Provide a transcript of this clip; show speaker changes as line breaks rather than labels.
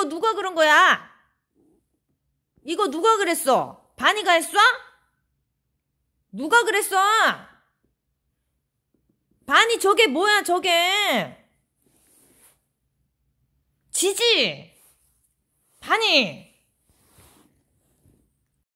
이거 누가 그런 거야? 이거 누가 그랬어? 반이가 했어? 누가 그랬어? 반이 저게 뭐야 저게? 지지! 반이!